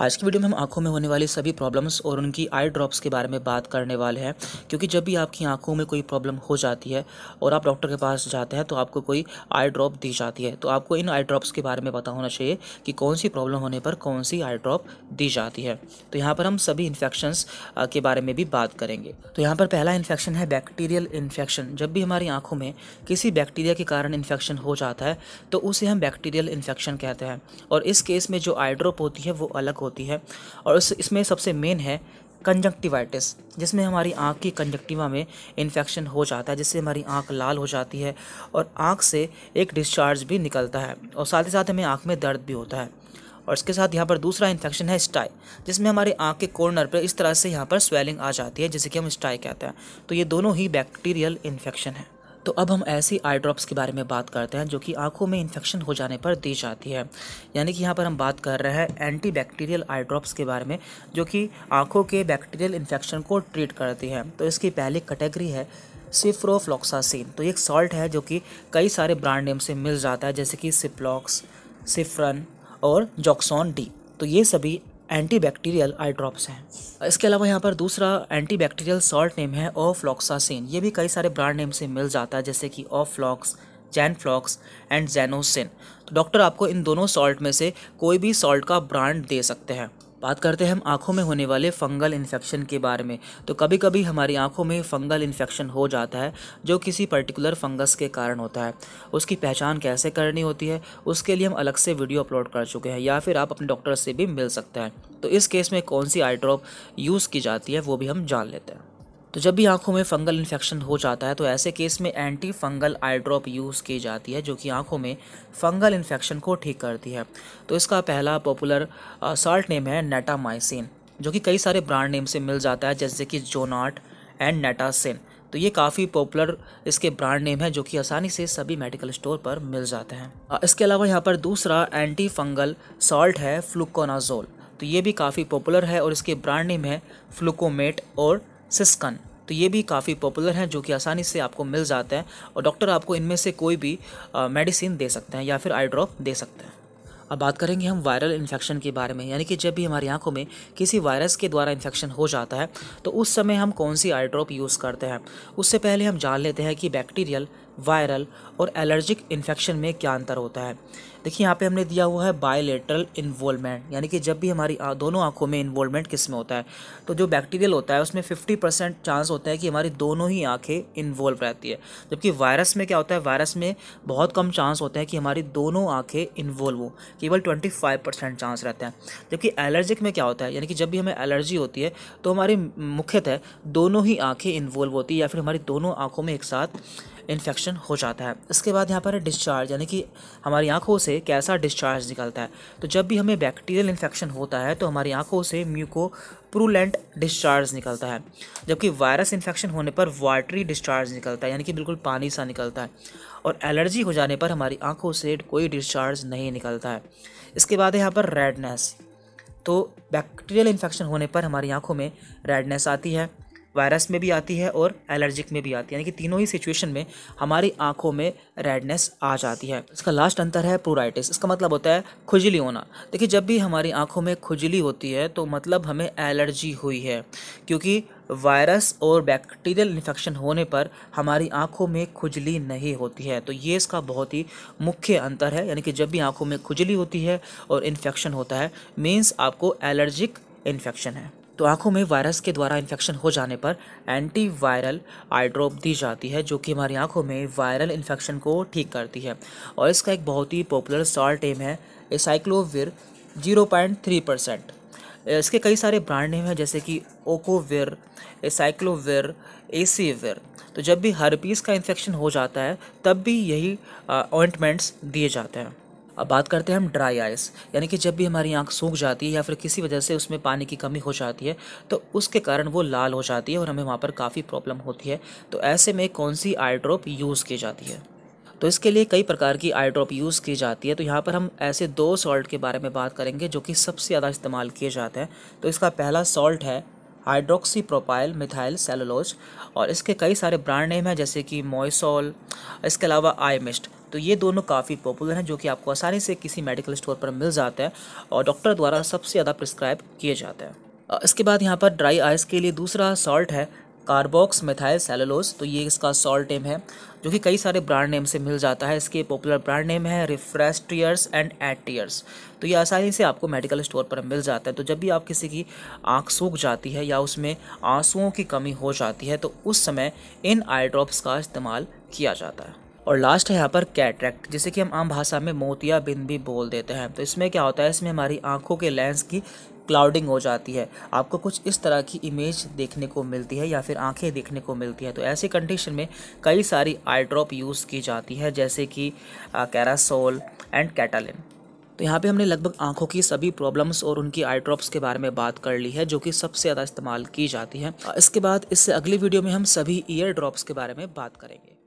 आज की वीडियो में हम आंखों में होने वाली सभी प्रॉब्लम्स और उनकी आई ड्रॉप्स के बारे में बात करने वाले हैं क्योंकि जब भी आपकी आंखों में कोई प्रॉब्लम हो जाती है और आप डॉक्टर के पास जाते हैं तो आपको कोई आई ड्रॉप दी जाती है तो आपको इन आई ड्रॉप्स के बारे में पता होना चाहिए कि कौन सी प्रॉब्लम होने पर कौन सी आई ड्रॉप दी जाती है तो यहाँ पर हम सभी इन्फेक्शंस के बारे में भी बात करेंगे तो यहाँ पर पहला इन्फेक्शन है बैक्टीरियल इन्फेक्शन जब भी हमारी आंखों में किसी बैक्टीरिया के कारण इन्फेक्शन हो जाता है तो उसे हम बैक्टीरियल इन्फेक्शन कहते हैं और इस केस में जो आई ड्रॉप होती है वो अलग अलग होती है और इस इसमें सबसे मेन है कंजक्टिवाइटिस जिसमें हमारी आँख की कंजक्टिवा में इन्फेक्शन हो जाता है जिससे हमारी आँख लाल हो जाती है और आँख से एक डिस्चार्ज भी निकलता है और साथ ही साथ हमें आँख में दर्द भी होता है और इसके साथ यहाँ पर दूसरा इन्फेक्शन है स्टाई जिसमें हमारे आँख के कॉर्नर पर इस तरह से यहाँ पर स्वेलिंग आ जाती है जिसे कि हम स्टाई कहते हैं तो ये दोनों ही बैक्टीरियल इन्फेक्शन है तो अब हम ऐसी आई ड्रॉप्स के बारे में बात करते हैं जो कि आंखों में इन्फेक्शन हो जाने पर दी जाती है यानी कि यहाँ पर हम बात कर रहे हैं एंटी बैक्टीरियल आई ड्रॉप्स के बारे में जो कि आंखों के बैक्टीरियल इन्फेक्शन को ट्रीट करती है तो इसकी पहली कैटेगरी है सिफ्रोफ्लॉक्सासिन तो एक सॉल्ट है जो कि कई सारे ब्रांड नेम से मिल जाता है जैसे कि सिप्लॉक्स सिफ्रन और जॉक्सॉन डी तो ये सभी एंटी बैक्टीरियल आई ड्रॉप्स हैं इसके अलावा यहाँ पर दूसरा एंटी बैक्टीरियल सॉल्ट नेम है ओफ्लॉक्सासिन ये भी कई सारे ब्रांड नेम से मिल जाता है जैसे कि ओफ्लॉक्स जैनफ्लॉक्स एंड जैनोसिन तो डॉक्टर आपको इन दोनों सॉल्ट में से कोई भी सॉल्ट का ब्रांड दे सकते हैं बात करते हैं हम आँखों में होने वाले फंगल इन्फेक्शन के बारे में तो कभी कभी हमारी आँखों में फंगल इन्फेक्शन हो जाता है जो किसी पर्टिकुलर फंगस के कारण होता है उसकी पहचान कैसे करनी होती है उसके लिए हम अलग से वीडियो अपलोड कर चुके हैं या फिर आप अपने डॉक्टर से भी मिल सकते हैं तो इस केस में कौन सी आई ड्रॉप यूज़ की जाती है वो भी हम जान लेते हैं तो जब भी आंखों में फंगल इन्फेक्शन हो जाता है तो ऐसे केस में anti fungal eye drop use की जाती है जो कि आंखों में फंगल इन्फेक्शन को ठीक करती है तो इसका पहला पॉपुलर साल्ट नेम है नेटामाइसिन जो कि कई सारे ब्रांड नेम से मिल जाता है जैसे कि जोनाट एंड नेटासिन तो ये काफ़ी पॉपुलर इसके ब्रांड नेम है जो कि आसानी से सभी मेडिकल स्टोर पर मिल जाते हैं इसके अलावा यहाँ पर दूसरा एंटी फंगल सॉल्ट है फ्लूकोनाजोल तो ये भी काफ़ी पॉपुलर है और इसके ब्रांड नेम है फ्लूकोमेट और सिस्कन तो ये भी काफ़ी पॉपुलर हैं जो कि आसानी से आपको मिल जाते हैं और डॉक्टर आपको इनमें से कोई भी मेडिसिन दे सकते हैं या फिर आई ड्रॉप दे सकते हैं अब बात करेंगे हम वायरल इन्फेक्शन के बारे में यानी कि जब भी हमारी आंखों में किसी वायरस के द्वारा इन्फेक्शन हो जाता है तो उस समय हम कौन सी आई ड्रॉप यूज़ करते हैं उससे पहले हम जान लेते हैं कि बैक्टीरियल वायरल और एलर्जिक इन्फेक्शन में क्या अंतर होता है देखिए यहाँ पे हमने दिया हुआ है बायोलेटरल इन्वॉलमेंट यानी कि जब भी हमारी दोनों आँखों में इन्वॉलमेंट किस में होता है तो जो बैक्टीरियल होता है उसमें 50 परसेंट चांस होता है कि हमारी दोनों ही आँखें इन्वॉल्व रहती है जबकि वायरस में क्या होता है वायरस में बहुत कम चांस होता है कि हमारी दोनों आँखें इन्वॉल्व हों केवल ट्वेंटी चांस रहता है जबकि एलर्जिक में क्या होता है यानी कि जब भी हमें एलर्जी होती है तो हमारी मुख्यतः दोनों ही आँखें इन्वॉल्व होती है या फिर हमारी दोनों आँखों में एक साथ इन्फेक्शन हो जाता है इसके बाद यहाँ पर डिस्चार्ज यानी कि हमारी आँखों से कैसा डिस्चार्ज निकलता है तो जब भी हमें बैक्टीरियल इन्फेक्शन होता है तो हमारी आँखों से म्यूको प्रूलेंट डिस्चार्ज निकलता है जबकि वायरस इन्फेक्शन होने पर वाटरी डिस्चार्ज निकलता है यानी कि बिल्कुल पानी सा निकलता है और एलर्जी हो जाने पर हमारी आँखों से कोई डिस्चार्ज नहीं निकलता है इसके बाद यहाँ पर रेडनेस तो बैक्टीरियल इन्फेक्शन होने पर हमारी आँखों में रेडनेस आती है वायरस में भी आती है और एलर्जिक में भी आती है यानी कि तीनों ही सिचुएशन में हमारी आंखों में रेडनेस आ जाती है इसका लास्ट अंतर है प्रोराइटिस इसका मतलब होता है खुजली होना देखिए जब भी हमारी आंखों में खुजली होती है तो मतलब हमें एलर्जी हुई है क्योंकि वायरस और बैक्टीरियल इन्फेक्शन होने पर हमारी आंखों में खुजली नहीं होती है तो ये इसका बहुत ही मुख्य अंतर है यानी कि जब भी आंखों में खुजली होती है और इन्फेक्शन होता है मीन्स आपको एलर्जिक इन्फेक्शन है तो आँखों में वायरस के द्वारा इन्फेक्शन हो जाने पर एंटी वायरल आई ड्रॉप दी जाती है जो कि हमारी आंखों में वायरल इन्फेक्शन को ठीक करती है और इसका एक बहुत ही पॉपुलर सॉल्ट एम है acyclovir zero point three percent इसके कई सारे ब्रांड नेम हैं जैसे कि ओकोविर साइक्लोविर एसीविर तो जब भी हर पीस का इन्फेक्शन हो जाता है तब भी यही ऑइंटमेंट्स दिए जाते हैं अब बात करते हैं हम ड्राई आइस यानी कि जब भी हमारी आँख सूख जाती है या फिर किसी वजह से उसमें पानी की कमी हो जाती है तो उसके कारण वो लाल हो जाती है और हमें वहाँ पर काफ़ी प्रॉब्लम होती है तो ऐसे में कौन सी आई ड्रॉप यूज़ की जाती है तो इसके लिए कई प्रकार की आई ड्रॉप यूज़ की जाती है तो यहाँ पर हम ऐसे दो सॉल्ट के बारे में बात करेंगे जो कि सबसे ज़्यादा इस्तेमाल किए जाते हैं तो इसका पहला सॉल्ट है हाइड्रोक्सी प्रोपाइल मिथाइल सेलोलोज और इसके कई सारे ब्रांड नेम हैं जैसे कि मॉयसॉल इसके अलावा आई मिस्ट तो ये दोनों काफ़ी पॉपुलर हैं जो कि आपको आसानी से किसी मेडिकल स्टोर पर मिल जाता है और डॉक्टर द्वारा सबसे ज़्यादा प्रिस्क्राइब किए जाते हैं इसके बाद यहाँ पर ड्राई आइस के लिए दूसरा सॉल्ट है कार्बोक्स मिथाइल सेलोलोस तो ये इसका सॉल्ट नेम है जो कि कई सारे ब्रांड नेम से मिल जाता है इसके पॉपुलर ब्रांड नेम है रिफ्रेस्ट्रियर्स एंड एटियर्स तो ये आसानी से आपको मेडिकल स्टोर पर मिल जाता है तो जब भी आप किसी की आँख सूख जाती है या उसमें आंसुओं की कमी हो जाती है तो उस समय इन आई ड्रॉप्स का इस्तेमाल किया जाता है और लास्ट है यहाँ पर कैटरेक्ट जिसे कि हम आम भाषा में मोतिया बिंद भी बोल देते हैं तो इसमें क्या होता है इसमें हमारी आँखों के लेंस की क्लाउडिंग हो जाती है आपको कुछ इस तरह की इमेज देखने को मिलती है या फिर आंखें देखने को मिलती है तो ऐसी कंडीशन में कई सारी आई ड्रॉप यूज़ की जाती है जैसे कि कैरासोल एंड कैटालिन तो यहाँ पे हमने लगभग आंखों की सभी प्रॉब्लम्स और उनकी आई ड्रॉप्स के बारे में बात कर ली है जो कि सबसे ज़्यादा इस्तेमाल की जाती है इसके बाद इससे अगली वीडियो में हम सभी ईयर ड्रॉप्स के बारे में बात करेंगे